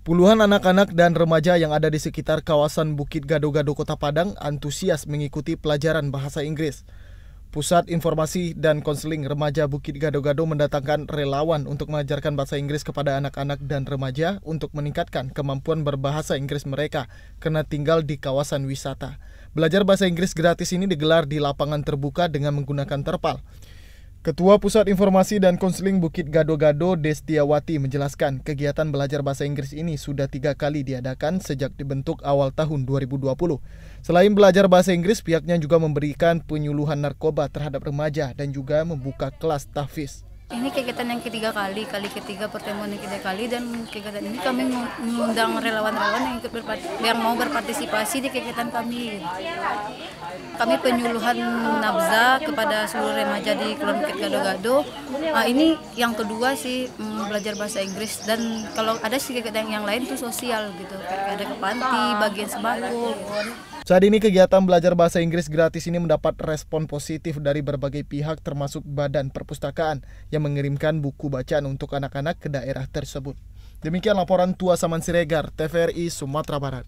Puluhan anak-anak dan remaja yang ada di sekitar kawasan Bukit Gado-Gado Kota Padang antusias mengikuti pelajaran bahasa Inggris. Pusat Informasi dan Konseling Remaja Bukit Gado-Gado mendatangkan relawan untuk mengajarkan bahasa Inggris kepada anak-anak dan remaja untuk meningkatkan kemampuan berbahasa Inggris mereka karena tinggal di kawasan wisata. Belajar bahasa Inggris gratis ini digelar di lapangan terbuka dengan menggunakan terpal. Ketua Pusat Informasi dan Konseling Bukit Gado-Gado, Destiawati, menjelaskan kegiatan belajar bahasa Inggris ini sudah tiga kali diadakan sejak dibentuk awal tahun 2020. Selain belajar bahasa Inggris, pihaknya juga memberikan penyuluhan narkoba terhadap remaja dan juga membuka kelas tahfiz. Ini kegiatan yang ketiga kali, kali ketiga pertemuan yang ketiga kali dan kegiatan ini kami mengundang relawan-relawan yang ikut biar mau berpartisipasi di kegiatan kami. Kami penyuluhan nabza kepada seluruh remaja di Kelurahan Bukit Gado-Gado. Nah, ini yang kedua sih mm, belajar bahasa Inggris dan kalau ada sih kegiatan yang lain tuh sosial gitu, kayak ada ke panti, bagian sembako. Saat ini kegiatan belajar bahasa Inggris gratis ini mendapat respon positif dari berbagai pihak termasuk Badan Perpustakaan yang mengirimkan buku bacaan untuk anak-anak ke daerah tersebut. Demikian laporan Tua Saman Siregar, TVRI, Sumatera Barat.